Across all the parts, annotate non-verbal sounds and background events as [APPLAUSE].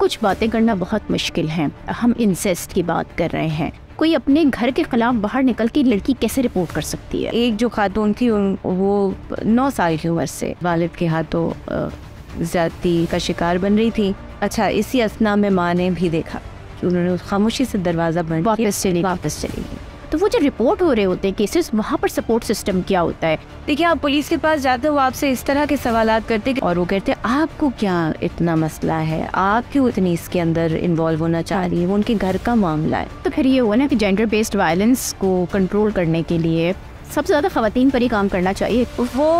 कुछ बातें करना बहुत मुश्किल है हम इंसेस्ट की बात कर रहे हैं कोई अपने घर के खिलाफ बाहर निकल के लड़की कैसे रिपोर्ट कर सकती है एक जो खातून थी वो नौ साल की उम्र से वालिद के हाथों ज्यादती का शिकार बन रही थी अच्छा इसी असना में माँ ने भी देखा उन्होंने खामोशी से दरवाज़ा बंद वापस चली वापस चली गई तो वो जो रिपोर्ट हो रहे होते हैं केसेस वहाँ पर सपोर्ट सिस्टम क्या होता है देखिए आप पुलिस के पास जाते हो आपसे इस तरह के सवाल करते और वो कहते हैं आपको क्या इतना मसला है आप क्यों इतनी इसके अंदर इन्वॉल्व होना चाह रही है वो उनके घर का मामला है तो फिर ये हुआ ना कि जेंडर बेस्ड वायलेंस को कंट्रोल करने के लिए सबसे ज़्यादा खातन पर ही काम करना चाहिए वो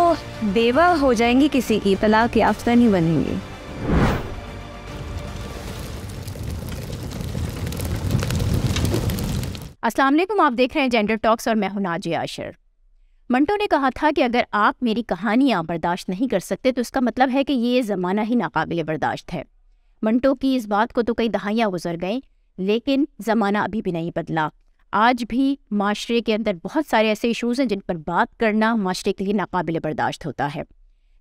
देवा हो जाएंगी किसी की तलाक याफ्ता नहीं बनेंगी अस्सलाम वालेकुम आप देख रहे हैं जेंडर टॉक्स और मैं हूं नाजिया आशर मंटो ने कहा था कि अगर आप मेरी कहानियाँ बर्दाश्त नहीं कर सकते तो इसका मतलब है कि ये ज़माना ही नाकबिल बर्दाश्त है मंटो की इस बात को तो कई दहाइयाँ गुजर गई लेकिन ज़माना अभी भी नहीं बदला आज भी माशरे के अंदर बहुत सारे ऐसे इशूज़ हैं जिन पर बात करना माशरे के लिए नाकबिल बर्दाश्त होता है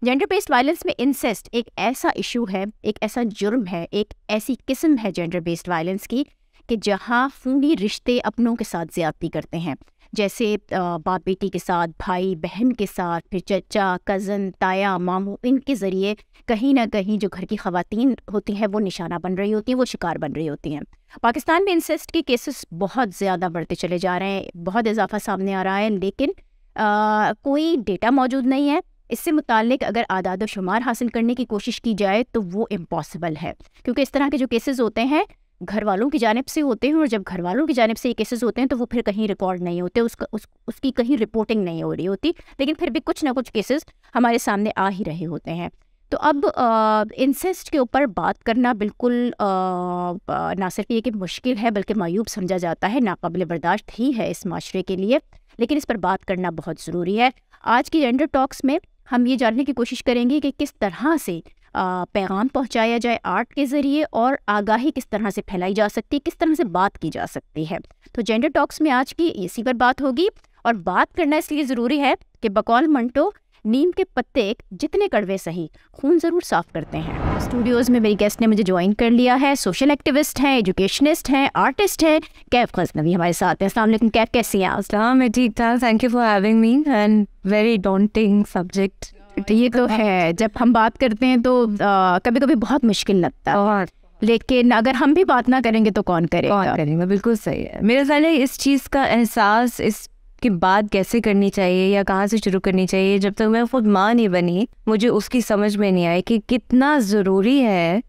जेंडर बेस्ड वायलेंस में इंसेस्ट एक ऐसा इशू है एक ऐसा जुर्म है एक ऐसी किस्म है जेंडर बेस्ड वायलेंस की कि जहाँ खूनी रिश्ते अपनों के साथ ज़्यादती करते हैं जैसे बाप बेटी के साथ भाई बहन के साथ फिर चचा कज़न ताया मामू इनके ज़रिए कहीं ना कहीं जो घर की खवतिन होती हैं वो निशाना बन रही होती हैं वो शिकार बन रही होती हैं पाकिस्तान में इंसेस्ट के केसेस बहुत ज़्यादा बढ़ते चले जा रहे हैं बहुत इजाफा सामने आ रहा है लेकिन आ, कोई डेटा मौजूद नहीं है इससे मुतक अगर आदाद शुमार हासिल करने की कोशिश की जाए तो वो इम्पॉसिबल है क्योंकि इस तरह के जो केसेस होते हैं घर वालों की जानब से होते हैं और जब घर वालों की जानब से ये केसेस होते हैं तो वो फिर कहीं रिकॉर्ड नहीं होते उसका उस उसकी कहीं रिपोर्टिंग नहीं हो रही होती लेकिन फिर भी कुछ ना कुछ केसेस हमारे सामने आ ही रहे होते हैं तो अब इंसेस्ट के ऊपर बात करना बिल्कुल आ, ना सिर्फ ये कि मुश्किल है बल्कि मायूब समझा जाता है नाकबिल बर्दाश्त ही है इस माशरे के लिए लेकिन इस पर बात करना बहुत ज़रूरी है आज की जेंडर टॉक्स में हम ये जानने की कोशिश करेंगे कि किस तरह से पैगाम पहुंचाया जाए आर्ट के ज़रिए और आगाही किस तरह से फैलाई जा सकती है किस तरह से बात की जा सकती है तो जेंडर टॉक्स में आज की इसी पर बात होगी और बात करना इसलिए ज़रूरी है कि बकौल मंटो नीम के पत्ते जितने कड़वे सही खून ज़रूर साफ करते हैं स्टूडियोज़ में मेरी गेस्ट ने मुझे ज्वाइन कर लिया है सोशल एक्टिविस्ट हैं एजुकेशनिस्ट हैं आर्टिस्ट हैं कैफ गजनवी हमारे साथ हैं असल कैफ कैसी हैं ठीक ठाक thank you for having me and very daunting subject तो ये तो है जब हम बात करते हैं तो कभी कभी बहुत मुश्किल लगता है लेकिन अगर हम भी बात ना करेंगे तो कौन करेगा कौन बिल्कुल सही है मेरे ख्याल है इस चीज़ का एहसास इस कि बात कैसे करनी चाहिए या कहाँ से शुरू करनी चाहिए जब तक मैं खुद माँ नहीं बनी मुझे उसकी समझ में नहीं आई कि कितना ज़रूरी है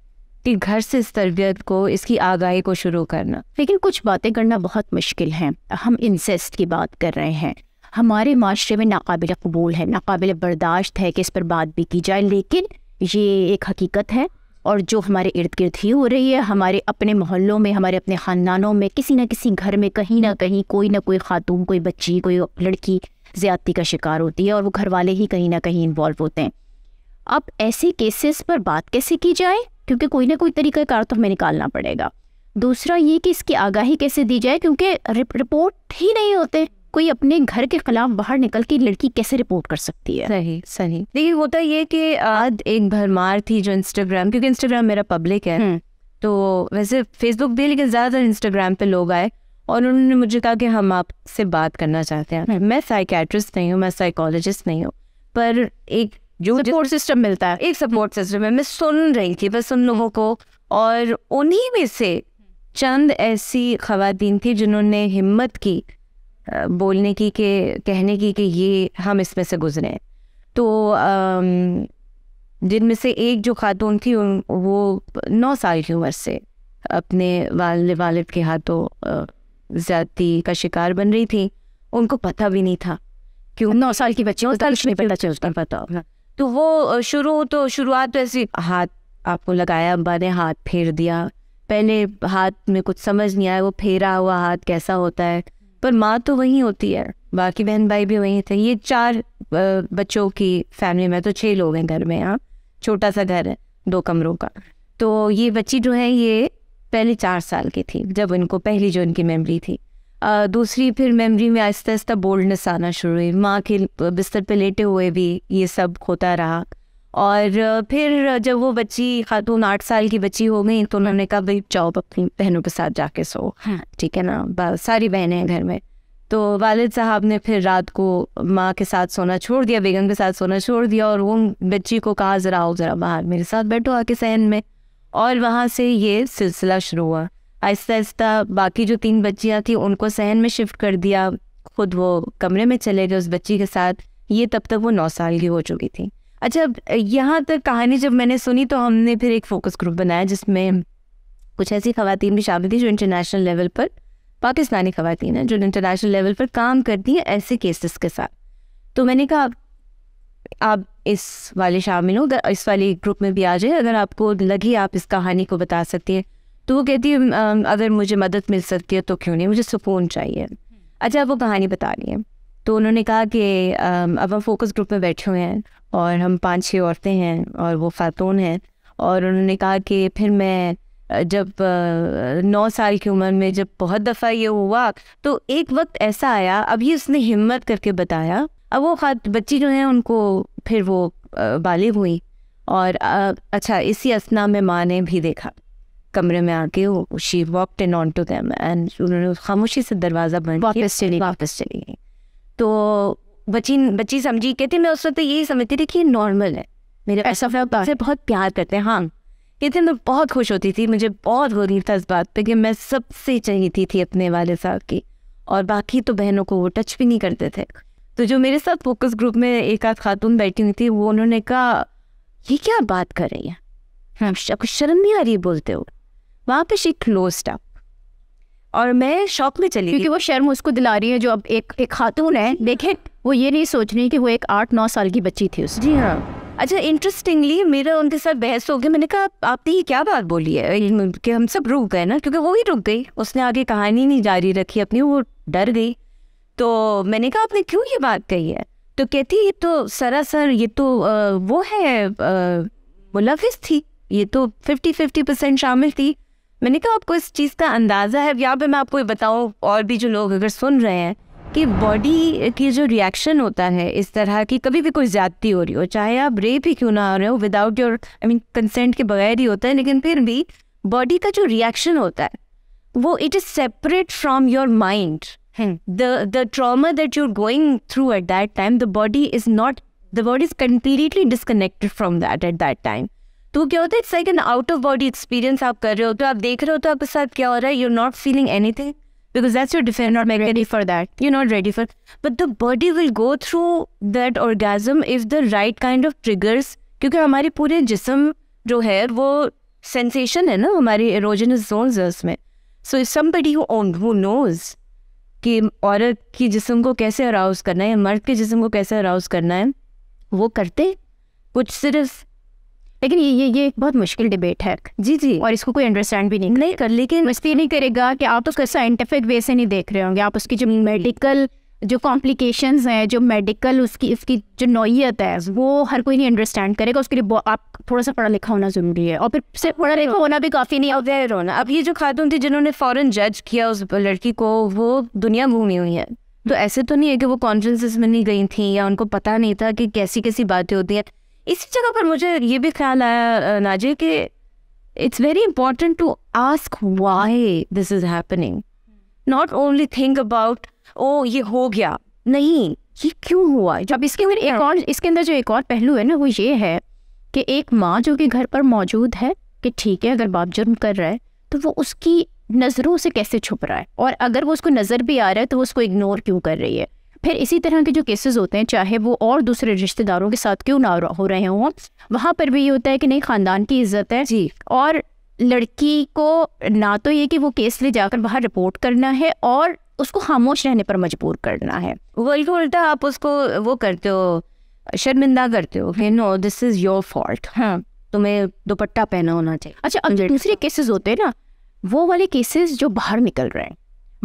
कि घर से इस तरबियत को इसकी आगाही को शुरू करना लेकिन कुछ बातें करना बहुत मुश्किल है हम इंसेस्ट की बात कर रहे हैं हमारे माशरे में नाकबिल कबूल है नाकबिल बर्दाश्त है कि इस पर बात भी की जाए लेकिन ये एक हकीकत है और जो हमारे इर्द गिर्द ही हो रही है हमारे अपने मोहल्लों में हमारे अपने ख़ानदानों में किसी न किसी घर में कहीं ना कहीं कोई ना कोई खातून कोई बच्ची कोई लड़की ज़्यादती का शिकार होती है और वो घर वाले ही कहीं ना कहीं इन्वॉल्व होते हैं अब ऐसे केसेस पर बात कैसे की जाए क्योंकि कोई ना कोई तरीक़ाकार तो हमें निकालना पड़ेगा दूसरा ये कि इसकी आगाही कैसे दी जाए क्योंकि रिपोर्ट ही नहीं होते कोई अपने घर के खिलाफ बाहर निकल के लड़की कैसे रिपोर्ट कर सकती है सही सही देखिए होता ये कि आज एक भरमार थी जो इंस्टाग्राम क्योंकि इंस्टाग्राम मेरा पब्लिक है हम्म। तो वैसे फेसबुक भी लेकिन ज़्यादातर इंस्टाग्राम पे लोग आए और उन्होंने मुझे कहा कि हम आपसे बात करना चाहते हैं हम्म। मैं साइकेट्रिस्ट नहीं हूँ मैं साइकोलॉजिस्ट नहीं हूँ पर एक जो सपोर्ट सिस्टम मिलता है एक सपोर्ट सिस्टम है मैं सुन रही थी बस उन लोगों को और उन्हीं में से चंद ऐसी खातन थी जिन्होंने हिम्मत की बोलने की के कहने की कि ये हम इसमें से गुजरे तो जिनमें से एक जो खातून थी वो नौ साल की उम्र से अपने वाल वालद के हाथों ज्यादी का शिकार बन रही थी उनको पता भी नहीं था क्यों नौ साल की बच्ची होता कुछ नहीं पता उसका पता तो वो शुरू तो शुरुआत तो ऐसी हाथ आपको लगाया अब्बा ने हाथ फेर दिया पहले हाथ में कुछ समझ नहीं आया वो फेरा हुआ हाथ कैसा होता है पर माँ तो वहीं होती है बाकी बहन भाई भी वहीं थे ये चार बच्चों की फैमिली में तो छः लोग हैं घर में यहाँ छोटा सा घर है दो कमरों का तो ये बच्ची जो है ये पहले चार साल की थी जब इनको पहली जो इनकी मेमोरी थी आ, दूसरी फिर मेमोरी में आहिस्ता आहिस्ता बोल्डनेस आना शुरू हुई माँ के बिस्तर पे लेटे हुए भी ये सब होता रहा और फिर जब वो बच्ची खातून आठ साल की बच्ची हो गई तो उन्होंने कहा भाई जाओ अपनी बहनों के साथ जाके सो हाँ ठीक है ना सारी बहनें हैं घर में तो वालिद साहब ने फिर रात को माँ के साथ सोना छोड़ दिया बेगम के साथ सोना छोड़ दिया और वो बच्ची को कहा ज़रा आओ ज़रा बाहर मेरे साथ बैठो आके सहन में और वहाँ से ये सिलसिला शुरू हुआ आहिस्ता आहिस्ता बाकी जो तीन बच्चियाँ थी उनको सहन में शिफ्ट कर दिया खुद वो कमरे में चले गए उस बच्ची के साथ ये तब तक वो नौ साल की हो चुकी थी अच्छा यहाँ तक कहानी जब मैंने सुनी तो हमने फिर एक फोकस ग्रुप बनाया जिसमें कुछ ऐसी खातन भी शामिल थी जो इंटरनेशनल लेवल पर पाकिस्तानी खातन हैं जो इंटरनेशनल लेवल पर काम करती हैं ऐसे केसेस के साथ तो मैंने कहा आप इस वाले शामिल हो अगर इस वाले ग्रुप में भी आ जाए अगर आपको लगे आप इस कहानी को बता सकती हैं तो वो कहती है अगर मुझे मदद मिल सकती है तो क्यों नहीं मुझे सुकून चाहिए अच्छा वो कहानी बता रही है तो उन्होंने कहा कि अब हम फोकस ग्रुप में बैठे हुए हैं और हम पांच छः औरतें हैं और वो खातून हैं और उन्होंने कहा कि फिर मैं जब नौ साल की उम्र में जब बहुत दफ़ा ये हुआ तो एक वक्त ऐसा आया अभी उसने हिम्मत करके बताया अब वो बच्ची जो है उनको फिर वो बालिग हुई और अच्छा इसी असना में माँ ने भी देखा कमरे में आके वो she walk ten on to them and उन्होंने खामोशी से दरवाज़ा बंद वापस चली वापस चली गई तो बच्ची बच्ची समझी कहती मैं उस वक्त तो यही समझती थी कि ये नॉर्मल है मेरे ऐसा से बहुत प्यार करते हैं हाँ कहते मैं बहुत खुश होती थी मुझे बहुत गरीब था इस बात पर कि मैं सबसे चाहती थी थी अपने वाले साहब की और बाकी तो बहनों को वो टच भी नहीं करते थे तो जो मेरे साथ फोकस ग्रुप में एक आध खातून बैठी हुई थी वो उन्होंने कहा ये क्या बात कर रही है हाँ। शर्म नहीं आ रही बोलते हो वहाँ पे शी क्लोज अप और मैं शॉप में चली क्योंकि वो शर्म उसको दिला रही है जो अब एक एक खातून है देखे वो ये नहीं सोच रही कि वो एक आठ नौ साल की बच्ची थी उस जी हाँ अच्छा इंटरेस्टिंगली मेरा उनके साथ बहस हो गई मैंने कहा आपने ये क्या बात बोली है कि हम सब रुक गए ना क्योंकि वो ही रुक गई उसने आगे कहानी नहीं जारी रखी अपनी वो डर गई तो मैंने कहा आपने क्यों ये बात कही है तो कहती ये तो सरासर ये तो आ, वो है मुलविस थी ये तो फिफ्टी फिफ्टी परसेंट शामिल थी मैंने कहा आपको इस चीज़ का अंदाज़ा है यहाँ पे मैं आपको ये बताऊँ और भी जो लोग अगर सुन रहे हैं कि बॉडी की जो रिएक्शन होता है इस तरह की कभी भी कोई ज़्यादती हो रही हो चाहे आप रेप ही क्यों ना हो रहे हो without your I mean consent के बगैर ही होता है लेकिन फिर भी बॉडी का जो रिएक्शन होता है वो it is separate from your mind the the that you are going through at that time the body is not the body is completely disconnected from that at that time तो क्या होता है it's like an out of body experience आप कर रहे हो तो आप देख रहे हो तो आपके साथ क्या हो रहा है you are not feeling anything because that's your defense. You're not ready, ready for that. You're not ready for. But the body will go through that orgasm if the right kind of triggers. क्योंकि हमारे पूरे जिसम जो है वो sensation है ना हमारे एरोजनस जोन्स है उसमें so if somebody who knows कि औरत की जिसम को कैसे अराउज करना है मर्द के जिसम को कैसे अराउज करना है वो करते कुछ सिर्फ लेकिन ये ये ये बहुत मुश्किल डिबेट है जी जी और इसको कोई अंडरस्टैंड भी नहीं नहीं कर लेकिन मस्ती नहीं करेगा कि आप उसका साइंटिफिक वे से नहीं देख रहे होंगे आप उसकी जो मेडिकल जो कॉम्प्लिकेशन हैं जो मेडिकल उसकी उसकी जो नोयत है वो हर कोई नहीं अंडरस्टैंड करेगा उसके लिए आप थोड़ा सा पढ़ा लिखा होना ज़रूरी है और फिर सिर्फ पढ़ा लिखा होना भी काफ़ी नहीं अवेयर होना अब ये जो खातून थी जिन्होंने फॉरन जज किया उस लड़की को वो दुनिया घूमी हुई है तो ऐसे तो नहीं है कि वो कॉन्फ्रेंसिस में नहीं गई थी या उनको पता नहीं था कि कैसी कैसी बातें होती हैं इसी जगह पर मुझे ये भी ख्याल आया नाजे कि it's very important to ask why this is happening not only think about ओ ये हो गया नहीं ये क्यों हुआ जब इसके अंदर एक और इसके अंदर जो एक और पहलू है ना वो ये है कि एक माँ जो कि घर पर मौजूद है कि ठीक है अगर बाप जुर्म कर रहा है तो वो उसकी नज़रों से कैसे छुप रहा है और अगर वो उसको नज़र भी आ रहा है तो वो उसको इग्नोर क्यों कर रही है फिर इसी तरह के जो केसेस होते हैं चाहे वो और दूसरे रिश्तेदारों के साथ क्यों ना हो रहे हों वहाँ पर भी ये होता है कि नहीं ख़ानदान की इज्जत है जी और लड़की को ना तो ये कि वो केस ले जाकर बाहर रिपोर्ट करना है और उसको खामोश रहने पर मजबूर करना है उल्टा तो उल्टा आप उसको वो करते हो शर्मिंदा करते हो कि no this is your fault हाँ तुम्हें दुपट्टा पहना होना चाहिए अच्छा दूसरे केसेस होते हैं ना वो वाले केसेस जो बाहर निकल रहे हैं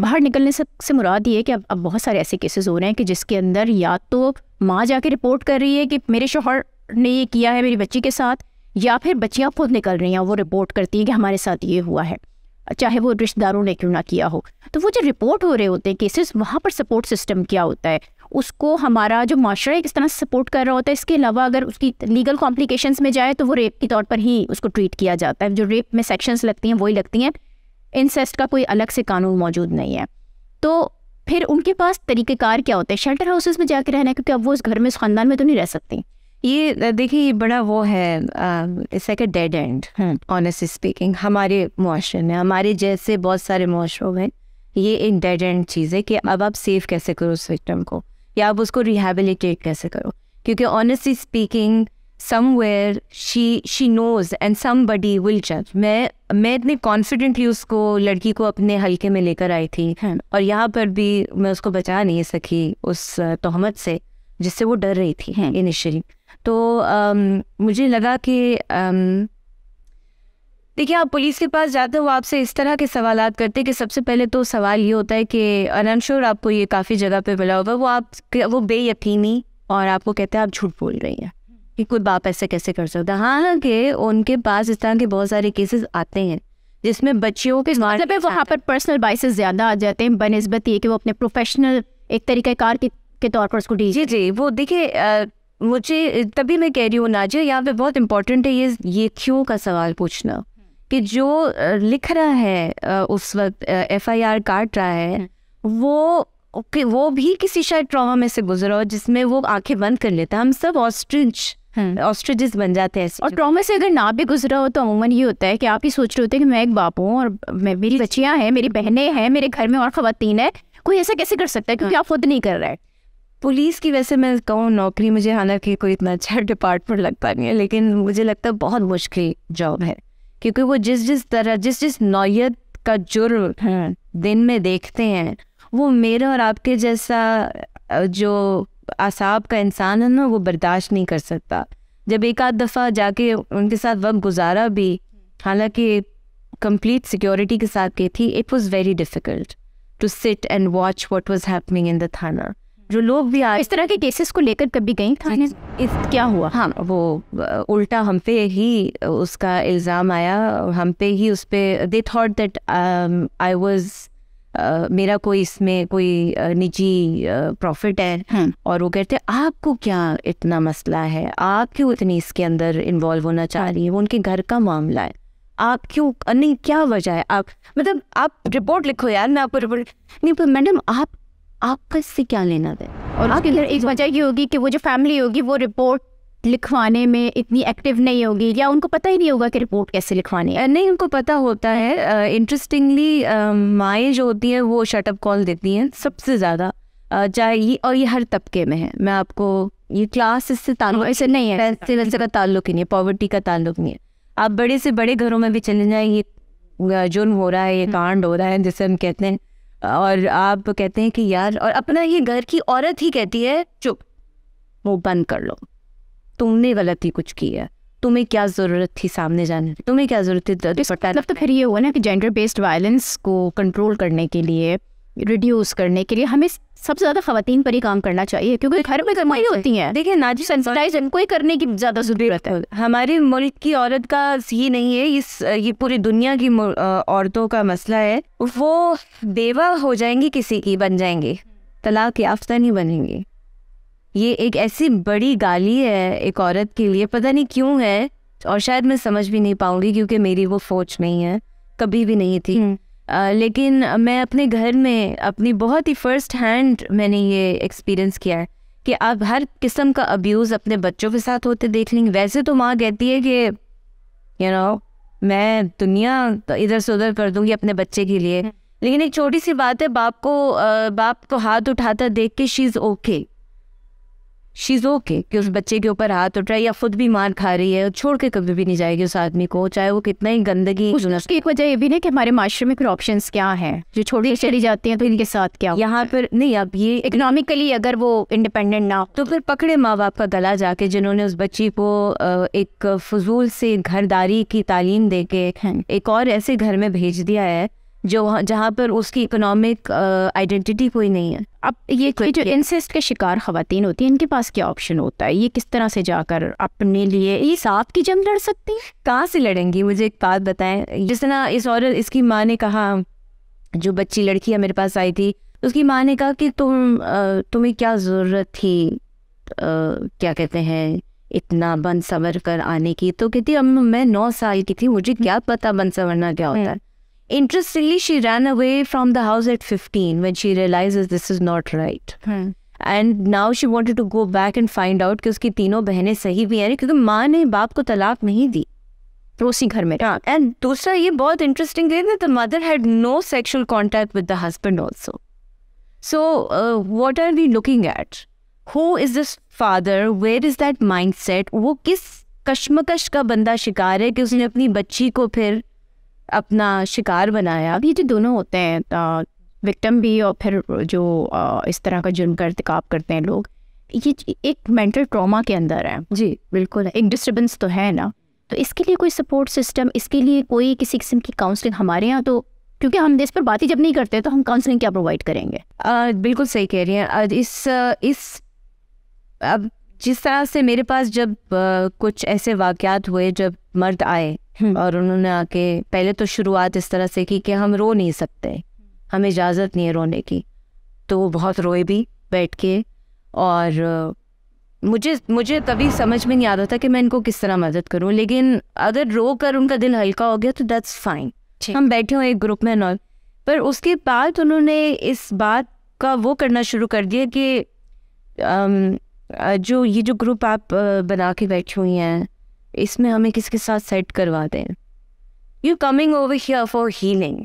बाहर निकलने से, से मुराद ये है कि अब अब बहुत सारे ऐसे केसेस हो रहे हैं कि जिसके अंदर या तो माँ जाके रिपोर्ट कर रही है कि मेरे शोहर ने ये किया है मेरी बच्ची के साथ या फिर बच्चियाँ खुद निकल रही हैं वो रिपोर्ट करती है कि हमारे साथ ये हुआ है चाहे वो रिश्तेदारों ने क्यों ना किया हो तो वो जो रिपोर्ट हो रहे होते हैं केसेस वहाँ पर सपोर्ट सिस्टम क्या होता है उसको हमारा जो माशरा किस तरह सपोर्ट कर रहा होता है इसके अलावा अगर उसकी लीगल कॉम्प्लिकेशंस में जाए तो वो रेप के तौर पर ही उसको ट्रीट किया जाता है जो रेप में सेक्शंस लगती हैं वही लगती हैं इंसेस्ट का कोई अलग से कानून मौजूद नहीं है तो फिर उनके पास तरीक़ेकार क्या होते हैं शेल्टर हाउसेज़ में जाके रहना है क्योंकि अब वो उस घर में उस ख़ानदान में तो नहीं रह सकती ये देखिए ये बड़ा वो है it's like a dead end honestly speaking हमारे मुआरे में हमारे जैसे बहुत सारे मुआरों में ये एक डेड एंड चीज़ है कि अब आप सेव कैसे करो उस विक्टम को या आप उसको रिहेबिलिटेट कैसे करो क्योंकि honestly speaking somewhere she she knows and body will जज मैं मैं इतनी कॉन्फिडेंटली उसको लड़की को अपने हल्के में लेकर आई थी हाँ। और यहाँ पर भी मैं उसको बचा नहीं सकी उस तोहमत से जिससे वो डर रही थी इनिशियली हाँ। तो आम, मुझे लगा कि देखिए आप पुलिस के पास जाते हो आपसे इस तरह के सवाल करते हैं कि सबसे पहले तो सवाल ये होता है कि अनशोर आपको ये काफ़ी जगह पे मिला होगा वो आप वो बेयकीनी और आपको कहते हैं आप झूठ बोल रही हैं कि कोई बाप ऐसे कैसे कर सकता हाँ, हाँ कि उनके पास इस तरह के बहुत सारे केसेस आते हैं जिसमें बच्चियों के मतलब वहाँ पर पर्सनल बाइसेस ज़्यादा आ जाते हैं बनस्बत ये कि वो अपने प्रोफेशनल एक तरीक़ाकार के, के तौर पर उसको डी जी जी वो देखिए मुझे तभी मैं कह रही हूँ नाजिया यहाँ पे बहुत इम्पोर्टेंट है ये ये क्यों का सवाल पूछना कि जो लिख रहा है उस वक्त एफ आई आर काट रहा है हम्म। वो वो भी किसी शायद ट्रॉमा में से गुजरा हो जिसमें वो आंखें बंद कर लेता हम सब ऑस्ट्रिच ऑस्ट्रिजेस हम्म। बन जाते हैं और ट्रॉमा से अगर ना भी गुजरा हो तो अमूमन ये होता है कि आप ही सोच रहे होते हैं कि मैं एक बाप हूँ और मेरी बच्चियाँ हैं मेरी बहनें हैं मेरे घर में और खातन है कोई ऐसा कैसे कर सकता है क्योंकि हाँ। आप खुद नहीं कर रहे हैं पुलिस की वैसे मैं कहूँ नौकरी मुझे हालांकि कोई इतना अच्छा डिपार्टमेंट [LAUGHS] लगता नहीं है लेकिन मुझे लगता है बहुत मुश्किल जॉब है क्योंकि वो जिस जिस तरह जिस जिस नौयत का जुर्म हाँ। दिन में देखते हैं वो मेरे और आपके जैसा जो असाब का इंसान है ना वो बर्दाश्त नहीं कर सकता जब एक आध दफ़ा जाके उनके साथ वक्त गुजारा भी हालांकि कंप्लीट सिक्योरिटी के साथ गई थी it was very difficult to sit and watch what was happening in the थाना जो लोग भी आए इस तरह के केसेस को लेकर कभी गई थाने इस क्या हुआ हाँ वो उल्टा हम पे ही उसका इल्ज़ाम आया हम पे ही उस पर they thought that I was ah, मेरा कोई इसमें कोई निजी प्रॉफिट है हम्म। और वो कहते हैं आपको क्या इतना मसला है आप क्यों इतनी इसके अंदर इन्वॉल्व होना चाह हाँ। रही है वो उनके घर का मामला है आप क्यों नहीं क्या वजह है आप मतलब आप रिपोर्ट लिखो यार मैं आपको रिपोर्ट नहीं पर मैडम आप आपका इससे क्या लेना दें और आपके घर एक वजह ये होगी कि वो जो फैमिली होगी वो रिपोर्ट लिखवाने में इतनी एक्टिव नहीं होगी या उनको पता ही नहीं होगा कि रिपोर्ट कैसे लिखवानी है नहीं उनको पता होता है इंटरेस्टिंगली uh, uh, माएँ जो होती हैं वो शटअप कॉल देती हैं सबसे ज़्यादा चाहे ये और ये हर तबके में है मैं आपको ये क्लास इससे ताल्लुक ऐसे नहीं है ऐसे वैसे का ताल्लुक ही नहीं है पॉवर्टी का ताल्लुक नहीं है आप बड़े से बड़े घरों में भी चले जाएँ ये जुर्म हो रहा है ये हम्म। कांड हो रहा है जिसे हम कहते हैं और आप कहते हैं कि यार और अपना ये घर की औरत ही कहती है चुप वो बंद कर लो तुमने गलती कुछ की है तुम्हें क्या जरूरत थी सामने जाने की तुम्हें क्या जरूरत थी मतलब तो फिर ये हुआ ना कि जेंडर बेस्ड वायलेंस को कंट्रोल करने के लिए रिड्यूस करने के लिए हमें सबसे ज्यादा खातन पर ही काम करना चाहिए क्योंकि घर में कमाई होती है देखिए नाजी सेंसिटाइज इनको ही करने की ज्यादा जरूरत है हमारे मुल्क की औरत का ये नहीं है इस ये पूरी दुनिया की औरतों का मसला है वो बेवा हो जाएंगी किसी की बन जाएंगी तलाक याफ्ता नहीं बनेंगी ये एक ऐसी बड़ी गाली है एक औरत के लिए पता नहीं क्यों है और शायद मैं समझ भी नहीं पाऊंगी क्योंकि मेरी वो सोच नहीं है कभी भी नहीं थी आ, हम्म। लेकिन मैं अपने घर में अपनी बहुत ही फर्स्ट हैंड मैंने ये एक्सपीरियंस किया है कि आप हर किस्म का अब्यूज़ अपने बच्चों के साथ होते देख लेंगे वैसे तो माँ कहती है कि यू नो मैं दुनिया तो इधर से उधर कर दूंगी अपने बच्चे के लिए हम्म। लेकिन एक छोटी सी बात है बाप को बाप को हाथ उठाता देख के she is okay she's okay कि उस बच्चे के ऊपर हाथ उठ रहा है या खुद भी मार खा रही है छोड़ के कभी भी नहीं जाएगी उस आदमी को चाहे वो कितना ही गंदगी उसकी एक वजह ये भी ना कि हमारे माशरे में फिर ऑप्शन क्या है जो छोड़ के चली जाती है तो इनके साथ क्या यहाँ पर नहीं अब ये इकोनॉमिकली अगर वो इंडिपेंडेंट ना तो फिर पकड़े माँ बाप का गला जाके जिन्होंने उस बच्ची को एक फजूल से घरदारी की तालीम दे के हाँ। एक और ऐसे घर में भेज दिया है जो जहाँ पर उसकी इकोनॉमिक आइडेंटिटी कोई नहीं है अब ये जो इंसेस्ट के शिकार खातन होती हैं इनके पास क्या ऑप्शन होता है ये किस तरह से जाकर अपने लिए ये सांप की जम लड़ सकती है कहाँ से लड़ेंगी मुझे एक बात बताएं जिस तरह इस और इसकी माँ ने कहा जो बच्ची लड़की है मेरे पास आई थी उसकी माँ ने कहा कि तुम तुम्हें क्या ज़रूरत थी क्या कहते हैं इतना बन संवर कर आने की तो कहती अब मैं नौ साल की थी मुझे क्या पता बन संवरना क्या होता हम्म। है Interestingly, she ran away from the house at 15 when she realizes this is not right. Hmm. And now she wanted to go back and find out कि उसकी तीनों बहनें सही भी हैं क्योंकि माँ ने बाप को तलाक नहीं दी तो उसी घर में एंड हाँ। दूसरा ये बहुत इंटरेस्टिंग है the mother had no sexual contact with the husband also so what are we looking at who is this father where is that mindset वो किस कश्मकश का बंदा शिकार है कि उसने अपनी बच्ची को फिर अपना शिकार बनाया अभी जो दोनों होते हैं विक्टम भी और फिर जो इस तरह का जुर्म का इरतकाब करते हैं लोग ये एक मेंटल ट्रॉमा के अंदर है जी बिल्कुल एक डिस्टर्बेंस तो है ना तो इसके लिए कोई सपोर्ट सिस्टम इसके लिए कोई किसी किस्म की काउंसलिंग हमारे यहाँ तो क्योंकि हम देश पर बात ही जब नहीं करते तो हम काउंसलिंग क्या प्रोवाइड करेंगे आ, बिल्कुल सही कह रही हैं इस इस अब जिस तरह से मेरे पास जब कुछ ऐसे वाक़ हुए जब मर्द आए [LAUGHS] और उन्होंने आके पहले तो शुरुआत इस तरह से की कि हम रो नहीं सकते हमें इजाज़त नहीं है रोने की तो वो बहुत रोए भी बैठ के और मुझे मुझे तभी समझ में नहीं आ रहा था कि मैं इनको किस तरह मदद करूं लेकिन अगर रो कर उनका दिल हल्का हो गया तो दैट्स फाइन हम बैठे हों एक ग्रुप में नॉल पर उसके बाद उन्होंने इस बात का वो करना शुरू कर दिया कि जो ये जो ग्रुप आप बना के बैठी हुई हैं इसमें हमें किसके साथ सेट करवा दें you coming over here for healing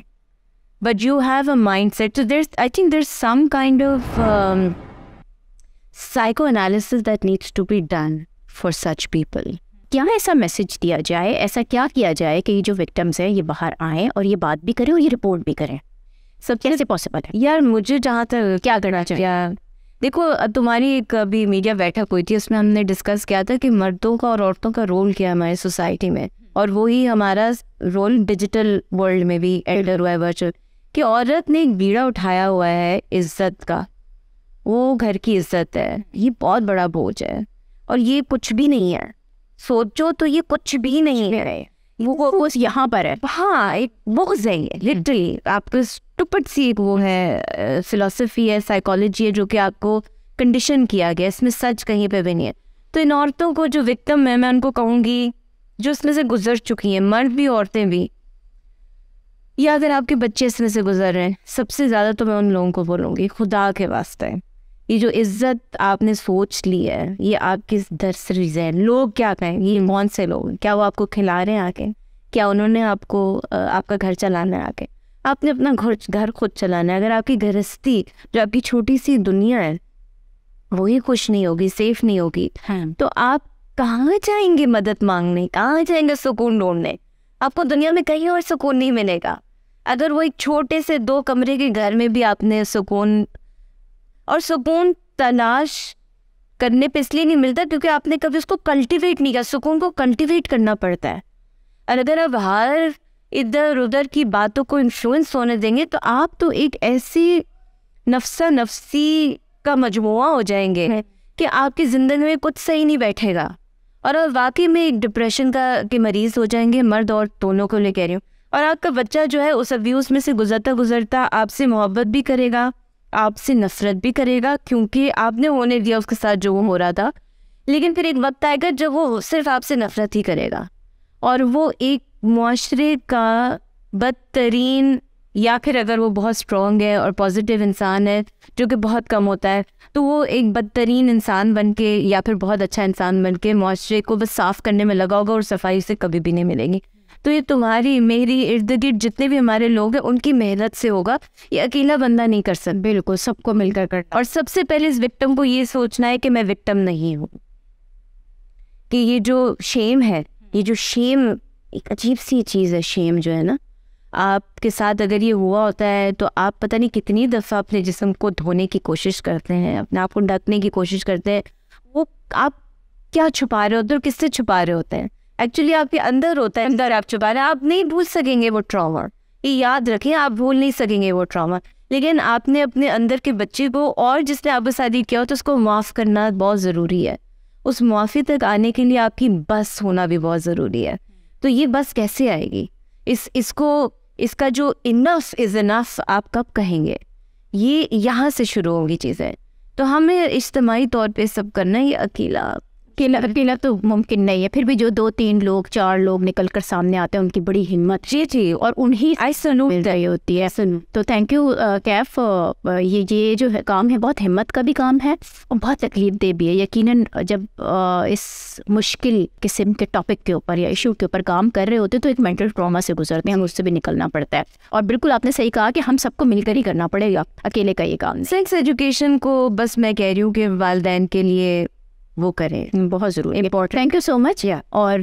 but you have a mindset तो there I think there some kind of psychoanalysis that needs to be done for such people क्या ऐसा मैसेज दिया जाए ऐसा क्या किया जाए कि ये जो विक्टम्स हैं ये बाहर आएँ और ये बात भी करें और ये रिपोर्ट भी करें सब कैसे पॉसिबल है यार मुझे जहाँ तक क्या करना चाहिए देखो तुम्हारी एक अभी मीडिया बैठक हुई थी उसमें हमने डिस्कस किया था कि मर्दों का और औरतों का रोल क्या है हमारी सोसाइटी में और वही हमारा रोल डिजिटल वर्ल्ड में भी एल्डर हुआ है वर्चुअल कि औरत ने एक बीड़ा उठाया हुआ है इज्जत का वो घर की इज्जत है ये बहुत बड़ा बोझ है और ये कुछ भी नहीं है सोचो तो ये कुछ भी नहीं है वो वो, यहाँ पर है हाँ एक बोझ है ये लिटरली आप टुपट सी एक वो है फिलोसफी है साइकोलॉजी है जो कि आपको कंडीशन किया गया इसमें सच कहीं पे भी नहीं है तो इन औरतों को जो विक्टम है मैं उनको कहूँगी जो इसमें से गुजर चुकी हैं मर्द भी औरतें भी या अगर आपके बच्चे इसमें से गुजर रहे हैं सबसे ज़्यादा तो मैं उन लोगों को बोलूँगी खुदा के वास्ते ये जो इज्जत आपने सोच ली है ये आपकी दरसरीज है लोग क्या कहें ये कौन से लोग क्या वो आपको खिला रहे हैं आके क्या उन्होंने आपको आपका घर चलाना है आके आपने अपना घर घर खुद चलाना है अगर आपकी गृहस्थी जो आपकी छोटी सी दुनिया है वो ही खुश नहीं होगी सेफ नहीं होगी हाँ। तो आप कहाँ जाएंगे मदद मांगने कहाँ जाएंगे सुकून ढूंढने आपको दुनिया में कहीं और सुकून नहीं मिलेगा अगर वो एक छोटे से दो कमरे के घर में भी आपने सुकून और सुकून तलाश करने पे इसलिए नहीं मिलता क्योंकि आपने कभी उसको कल्टीवेट नहीं किया सुकून को कल्टीवेट करना पड़ता है और अगर आप हर इधर उधर की बातों को इन्फ्लुएंस होने देंगे तो आप तो एक ऐसी नफसा नफसी का मजमु हो जाएंगे कि आपकी ज़िंदगी में कुछ सही नहीं बैठेगा और आप वाकई में एक डिप्रेशन का के मरीज़ हो जाएंगे मर्द और दोनों को ले कह रही हूँ और आपका बच्चा जो है उस अब्यूज़ में से गुजरता गुजरता आपसे मोहब्बत भी करेगा आपसे नफरत भी करेगा क्योंकि आपने होने दिया उसके साथ जो हो रहा था लेकिन फिर एक वक्त आएगा जब वो सिर्फ आपसे नफरत ही करेगा और वो एक माशरे का बदतरीन या फिर अगर वो बहुत स्ट्रॉन्ग है और पॉजिटिव इंसान है जो कि बहुत कम होता है तो वो एक बदतरीन इंसान बन के या फिर बहुत अच्छा इंसान बन के माशरे को बस साफ़ करने में लगा होगा और सफाई से कभी भी नहीं मिलेगी तो ये तुम्हारी मेरी इर्द गिर्द जितने भी हमारे लोग हैं उनकी मेहनत से होगा ये अकेला बंदा नहीं कर सकता बिल्कुल सबको मिलकर कर और सबसे पहले इस विक्टम को ये सोचना है कि मैं विक्टम नहीं हूँ कि ये जो शेम है ये जो शेम एक अजीब सी चीज़ है शेम जो है ना आपके साथ अगर ये हुआ होता है तो आप पता नहीं कितनी दफ़ा अपने जिसम को धोने की कोशिश करते हैं अपने आप को ढकने की कोशिश करते हैं वो आप क्या छुपा रहे होते हैं और किससे छुपा रहे होते हैं एक्चुअली आपके अंदर होता है अंदर आप छुपा रहे हैं आप नहीं भूल सकेंगे वो ट्रामा ये याद रखें आप भूल नहीं सकेंगे वो ट्रामा लेकिन आपने अपने अंदर के बच्चे को और जिसने शादी किया हो तो उसको माफ़ करना बहुत ज़रूरी है उस मुआफ़ी तक आने के लिए आपकी बस होना भी बहुत ज़रूरी है तो ये बस कैसे आएगी इस इसको इसका जो इनफ इज़ इनफ आप कब कहेंगे ये यहाँ से शुरू होंगी चीज़ें तो हमें इज्तमाही तौर पे सब करना है ये अकेला अकेला अकेला हम्म। तो मुमकिन नहीं है फिर भी जो दो तीन लोग चार लोग निकल कर सामने आते हैं उनकी बड़ी हिम्मत जी जी और उन्हीं आई मिल तो रही होती है सनू तो thank you uh, Kaif uh, ये ये जो है, काम है बहुत हिम्मत का भी काम है और बहुत तकलीफ दे भी है यकीन जब आ, uh, इस मुश्किल किस्म के टॉपिक के ऊपर या इशू के ऊपर काम कर रहे होते तो एक मेंटल ट्रामा से गुजरते हैं हम उससे भी निकलना पड़ता है और बिल्कुल आपने सही कहा कि हम सबको मिलकर ही करना पड़ेगा अकेले का ये काम सेक्स एजुकेशन को बस मैं कह रही हूँ कि वालदेन के लिए वो करें बहुत ज़रूरी important thank you so much या और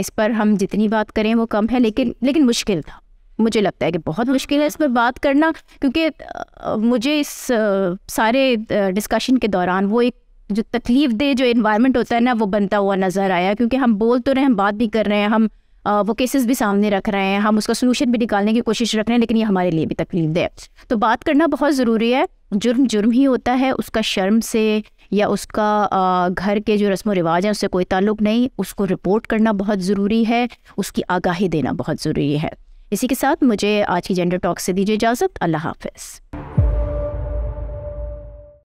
इस पर हम जितनी बात करें वो कम है लेकिन लेकिन मुश्किल था मुझे लगता है कि बहुत मुश्किल है इस पर बात करना क्योंकि मुझे इस सारे डिस्कशन के दौरान वो एक जो तकलीफ दे जो इन्वायरमेंट होता है ना वो बनता हुआ नज़र आया क्योंकि हम बोल तो रहे हैं हम बात भी कर रहे हैं हम वो केसेस भी सामने रख रहे हैं हम उसका सोल्यूशन भी निकालने की कोशिश रख रहे हैं लेकिन ये हमारे लिए भी तकलीफ दे तो बात करना बहुत ज़रूरी है जुर्म जुर्म ही होता है उसका शर्म से या उसका घर के जो रस्म रिवाज हैं उससे कोई ताल्लुक़ नहीं उसको रिपोर्ट करना बहुत ज़रूरी है उसकी आगाही देना बहुत ज़रूरी है इसी के साथ मुझे आज की जेंडर टॉक से दीजिए इजाज़त अल्लाह हाफिज़